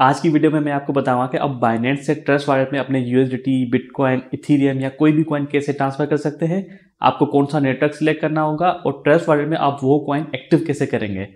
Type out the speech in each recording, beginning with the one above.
आज की वीडियो में मैं आपको बताऊंगा कि अब बाइनेंस से ट्रस्ट वॉलेट में अपने यूएसडीटी बिटकॉइन इथीरियम या कोई भी कॉइन कैसे ट्रांसफर कर सकते हैं आपको कौन सा नेटवर्क सिलेक्ट करना होगा और ट्रस्ट वॉलेट में आप वो कॉइन एक्टिव कैसे करेंगे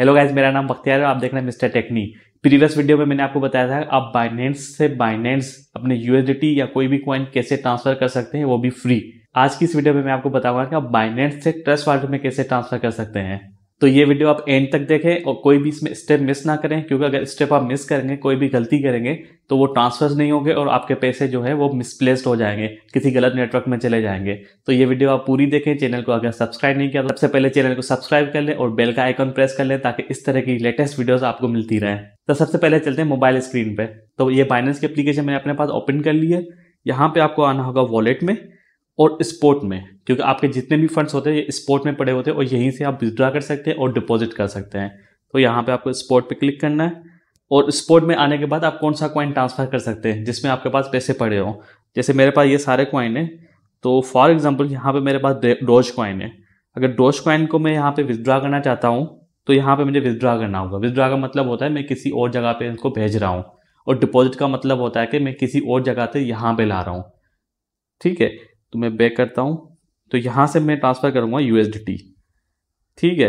हेलो गाइज मेरा नाम बख्तियार है आप देख रहे हैं मिस्टर टेक्नी प्रीवियस वीडियो में मैंने आपको बताया था आप बाइनेंस से बाइनेंस अपने यूएसडीटी या कोई भी कॉइन कैसे ट्रांसफर कर सकते हैं वो भी फ्री आज की इस वीडियो में मैं आपको बताऊंगा कि आप बाइनेंस से ट्रस्ट वॉलेट में कैसे ट्रांसफर कर सकते हैं तो ये वीडियो आप एंड तक देखें और कोई भी इसमें स्टेप मिस ना करें क्योंकि अगर स्टेप आप मिस करेंगे कोई भी गलती करेंगे तो वो ट्रांसफर्स नहीं होंगे और आपके पैसे जो है वो मिसप्लेस्ड हो जाएंगे किसी गलत नेटवर्क में चले जाएंगे तो ये वीडियो आप पूरी देखें चैनल को अगर सब्सक्राइब नहीं किया तो सबसे पहले चैनल को सब्सक्राइब कर लें और बेल का आइकन प्रेस कर लें ताकि इस तरह की लेटेस्ट वीडियोज आपको मिलती रहे तो सबसे पहले चलते हैं मोबाइल स्क्रीन पर तो ये फाइनेंस की अप्लीकेशन मैंने अपने पास ओपन कर ली है यहाँ पर आपको आना होगा वॉलेट में और स्पोर्ट में क्योंकि आपके जितने भी फंड्स होते हैं ये स्पोर्ट में पड़े होते हैं और यहीं से आप विदड्रा कर सकते हैं और डिपॉजिट कर सकते हैं तो यहाँ पे आपको स्पोर्ट पे क्लिक करना है और स्पोर्ट में आने के बाद आप कौन सा कॉइन ट्रांसफ़र कर सकते हैं जिसमें आपके पास पैसे पड़े हों जैसे मेरे पास ये सारे कॉइन हैं तो फॉर एग्जाम्पल यहाँ पर मेरे पास डोज कॉइन है अगर डोज कॉइन को मैं यहाँ पर विदड्रा करना चाहता हूँ तो यहाँ पे मुझे विदड्रा करना होगा विदड्रा का मतलब होता है मैं किसी और जगह पे इसको भेज रहा हूँ और डिपॉजिट का मतलब होता है कि मैं किसी और जगह से यहाँ पे ला रहा हूँ ठीक है तो मैं बैक करता हूँ तो यहाँ से मैं ट्रांसफ़र करूँगा यू ठीक है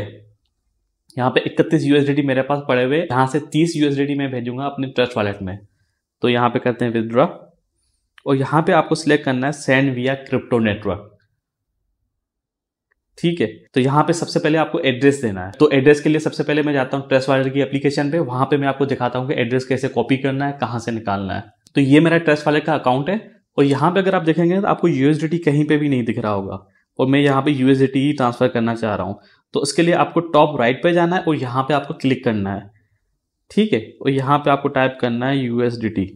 यहाँ पे 31 यू मेरे पास पड़े हुए यहाँ से 30 यू मैं भेजूंगा अपने ट्रस्ट वॉलेट में तो यहाँ पे करते हैं विदड्रॉ और यहाँ पे आपको सिलेक्ट करना है सेंड विया क्रिप्टो नेटवर्क ठीक है तो यहाँ पे सबसे पहले आपको एड्रेस देना है तो एड्रेस के लिए सबसे पहले मैं जाता हूँ ट्रस्ट वॉलेट की अप्लीकेशन पे वहाँ पर मैं आपको दिखाता हूँ कि एड्रेस कैसे कॉपी करना है कहाँ से निकालना है तो ये मेरा ट्रस्ट वॉलेट का अकाउंट है और यहाँ पे अगर आप देखेंगे तो आपको यूएसडीटी कहीं पे भी नहीं दिख रहा होगा और मैं यहाँ पे यूएसडीटी ही ट्रांसफ़र करना चाह रहा हूँ तो इसके लिए आपको टॉप राइट पे जाना है और यहाँ पे आपको क्लिक करना है ठीक है और यहाँ पे आपको टाइप करना है यूएसडीटी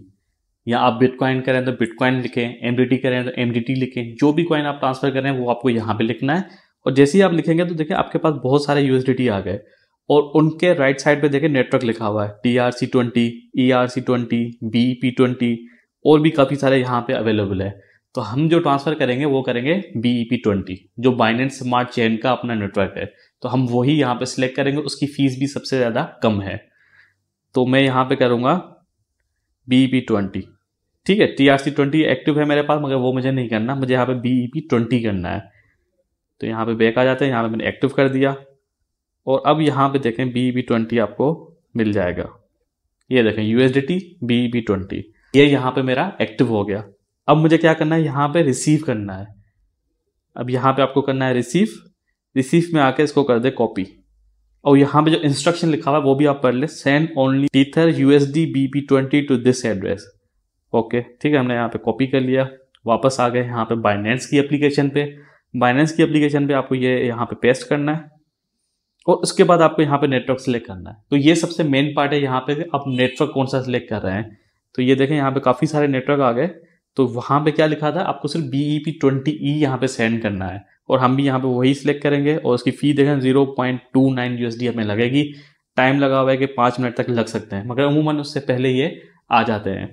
या आप बिटकॉइन करें तो बिटकॉइन लिखें एम करें तो एम लिखें जो भी कॉइन आप ट्रांसफ़र करें वो आपको यहाँ पर लिखना है और जैसे ही आप लिखेंगे तो देखें आपके पास बहुत सारे यू आ गए और उनके राइट साइड पर देखें नेटवर्क लिखा हुआ है T R C twenty E R C twenty B P twenty और भी काफ़ी सारे यहाँ पे अवेलेबल है तो हम जो ट्रांसफ़र करेंगे वो करेंगे बी ई पी ट्वेंटी जो बाइनेंस स्मार्ट चेन का अपना नेटवर्क है तो हम वही यहाँ पे सिलेक्ट करेंगे उसकी फ़ीस भी सबसे ज़्यादा कम है तो मैं यहाँ पे करूँगा बी पी ट्वेंटी ठीक है T R C twenty active है मेरे पास मगर वो मुझे नहीं करना मुझे यहाँ पे बी ई पी ट्वेंटी करना है तो यहाँ पे बैक आ जाते हैं यहाँ पे मैंने एक्टिव कर दिया और अब यहाँ पे देखें बी ई पी ट्वेंटी आपको मिल जाएगा ये देखें U S D T B E P twenty ये यहाँ पे मेरा एक्टिव हो गया अब मुझे क्या करना है यहाँ पे रिसीव करना है अब यहाँ पे आपको करना है रिसीव रिसीव में आके इसको कर दे कॉपी और यहाँ पे जो इंस्ट्रक्शन लिखा हुआ है वो भी आप पढ़ ले send only tether U S D B P twenty two this address okay ठीक है हमने यहाँ पे कॉपी कर लिया वापस आ गए यहाँ पे बाइनेंस की एप्लीकेशन पे बाइनेंस की एप्लीकेशन पे आपको ये यहाँ पे पेस्ट करना है और उसके बाद आपको यहाँ पे नेटवर्क सेलेक्ट करना है तो ये सबसे मेन पार्ट है यहाँ पे आप नेटवर्क कौन सा सिलेक्ट कर रहे हैं तो ये देखें यहाँ पे काफ़ी सारे नेटवर्क आ गए तो वहाँ पे क्या लिखा था आपको सिर्फ B E P twenty E यहाँ पे सेंड करना है और हम भी यहाँ पे वही सिलेक्ट करेंगे और उसकी फ़ी देखें zero point two nine U S D हमें लगेगी टाइम लगा हुआ है कि पाँच मिनट तक लग सकते हैं मगर अमूमन उससे पहले ये आ जाते हैं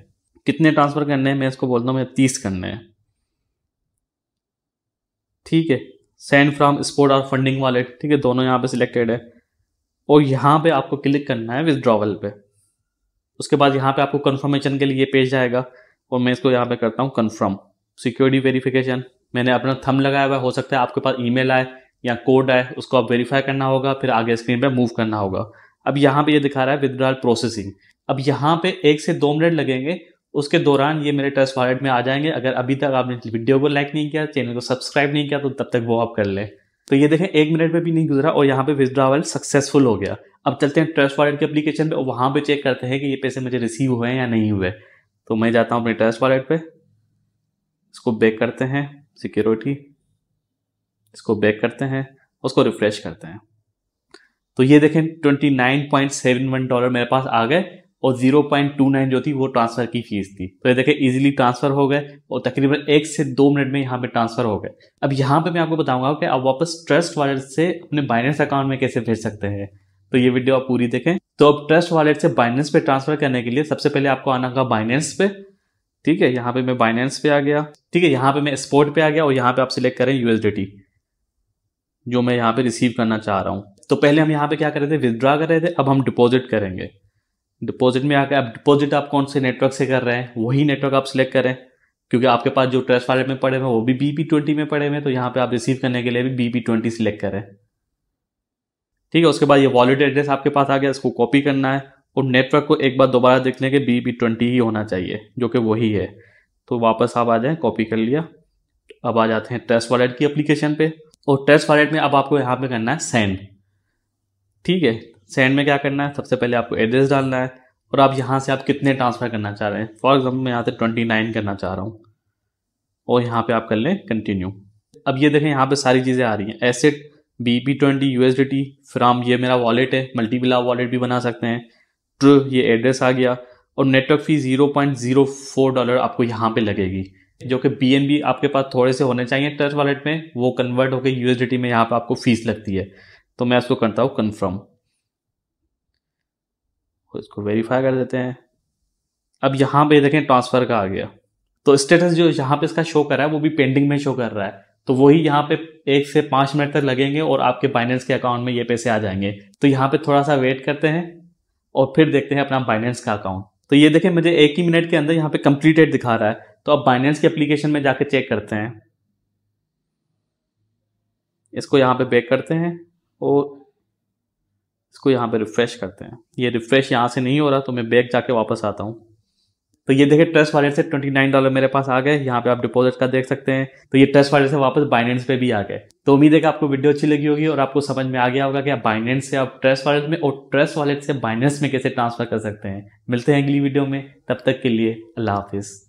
कितने ट्रांसफ़र करने हैं मैं इसको बोलता हूँ मैं तीस करने हैं ठीक है सेंड फ्राम स्पोर्ट और फंडिंग वॉलेट ठीक है दोनों यहाँ पे सिलेक्टेड है और यहाँ पे आपको क्लिक करना है विदड्रॉवल पे उसके बाद यहाँ पे आपको कन्फर्मेशन के लिए पेज जाएगा और मैं इसको यहाँ पे करता हूँ कन्फर्म सिक्योरिटी वेरीफिकेशन मैंने अपना थम लगाया हुआ हो सकता है आपके पास ई आए या कोड आए उसको आप वेरीफाई करना होगा फिर आगे स्क्रीन पर मूव करना होगा अब यहाँ पे ये दिखा रहा है विदड्रॉल प्रोसेसिंग अब यहाँ पे एक से दो मिनट लगेंगे उसके दौरान ये मेरे ट्रस्ट वॉलेट में आ जाएंगे अगर अभी तक आपने वीडियो को लाइक नहीं किया चैनल को सब्सक्राइब नहीं किया तो तब तक वो आप कर लें तो ये देखें एक मिनट में भी नहीं गुजरा और यहाँ पे विदड्रावल सक्सेसफुल हो गया अब चलते हैं ट्रस्ट वॉलेट के एप्लीकेशन पे वहाँ पे चेक करते हैं कि ये पैसे मुझे रिसीव हुए हैं या नहीं हुए तो मैं जाता हूँ अपने ट्रस्ट वॉलेट पे इसको बैक करते हैं सिक्योरिटी इसको बैक करते हैं उसको रिफ्रेश करते हैं तो ये देखें 29.71 डॉलर मेरे पास आ गए और 0.29 जो थी वो ट्रांसफ़र की फीस थी तो ये देखें इजीली ट्रांसफ़र हो गए और तकरीबन एक से दो मिनट में यहाँ पे ट्रांसफ़र हो गए अब यहाँ पे मैं आपको बताऊंगा कि आप वापस ट्रस्ट वॉलेट से अपने बाइनेंस अकाउंट में कैसे भेज सकते हैं तो ये वीडियो आप पूरी देखें तो अब ट्रस्ट वॉलेट से बाइनेंस पे ट्रांसफर करने के लिए सबसे पहले आपको आना होगा बाइनेंस पे ठीक है यहाँ पे मैं बाइनेंस पे आ गया ठीक है यहाँ पे मैं स्पोर्ट पे आ गया और यहाँ पे आप सिलेक्ट करें यूएसडीटी जो मैं यहाँ पे रिसीव करना चाह रहा हूँ तो पहले हम यहाँ पे क्या कर रहे थे विदड्रॉ कर रहे थे अब हम डिपोजिट करेंगे डिपोजिट में आकर अब डिपोजिट आप कौन से नेटवर्क से कर रहे हैं वही नेटवर्क आप सिलेक्ट करें क्योंकि आपके पास जो ट्रस्ट वॉलेट में पड़े हुए वो भी बी ट्वेंटी में पड़े हुए तो यहाँ पे आप रिसीव करने के लिए भी बी ट्वेंटी सिलेक्ट करें ठीक है उसके बाद ये वॉलेट एड्रेस आपके पास आ गया इसको कॉपी करना है और नेटवर्क को एक बार दोबारा देख लें कि बी बी ट्वेंटी ही होना चाहिए जो कि वही है तो वापस आप आ जाएँ कॉपी कर लिया अब आ जाते हैं टेस्ट वॉलेट की अप्लीकेशन पर और टेस्ट वॉलेट में अब आपको यहाँ पर करना है सेंड ठीक है सेंड में क्या करना है सबसे पहले आपको एड्रेस डालना है और आप यहाँ से आप कितने ट्रांसफ़र करना चाह रहे हैं फॉर एग्जाम्पल मैं यहाँ से ट्वेंटी नाइन करना चाह रहा हूँ और यहाँ पे आप कर लें कंटिन्यू अब ये देखें यहाँ पे सारी चीज़ें आ रही हैं asset B P twenty U from ये मेरा वॉलेट है मल्टीपिला वॉलेट भी बना सकते हैं ट्रू ये एड्रेस आ गया और network fee zero point zero four dollar आपको यहाँ पे लगेगी जो कि बी एन बी आपके पास थोड़े से होने चाहिए टच वॉलेट में वो कन्वर्ट होकर यू टी में यहाँ पर आपको फीस लगती है तो मैं इसको करता हूँ कन्फर्म इसको वेरीफाई कर देते हैं अब यहाँ पे देखें ट्रांसफ़र का आ गया तो स्टेटस जो यहाँ पे इसका शो कर रहा है वो भी पेंडिंग में शो कर रहा है तो वही यहाँ पे एक से पाँच मिनट तक लगेंगे और आपके बाइनेंस के अकाउंट में ये पैसे आ जाएंगे तो यहाँ पे थोड़ा सा वेट करते हैं और फिर देखते हैं अपना बाइनेंस का अकाउंट तो ये देखें मुझे एक ही मिनट के अंदर यहाँ पे कंप्लीटेड दिखा रहा है तो अब बाइनेंस के एप्लीकेशन में जाके चेक करते हैं इसको यहाँ पे बैक करते हैं और इसको यहाँ पे रिफ़्रेश करते हैं ये रिफ़्रेश यहाँ से नहीं हो रहा तो मैं बैक जाके वापस आता हूँ तो ये देखिए ट्रस्ट वाले से ट्वेंटी नाइन डॉलर मेरे पास आ गए यहाँ पे आप डिपॉजिट का देख सकते हैं तो ये ट्रस्ट वाले से वापस बाइनेंस पे भी आ गए तो उम्मीद है कि आपको वीडियो अच्छी लगी होगी और आपको समझ में आ गया होगा कि आप बाइनेंस से आप ट्रस्ट वाले में और ट्रस्ट वालेट से बाइनेंस में कैसे ट्रांसफर कर सकते हैं मिलते हैं अगली वीडियो में तब तक के लिए अल्लाह हाफिज़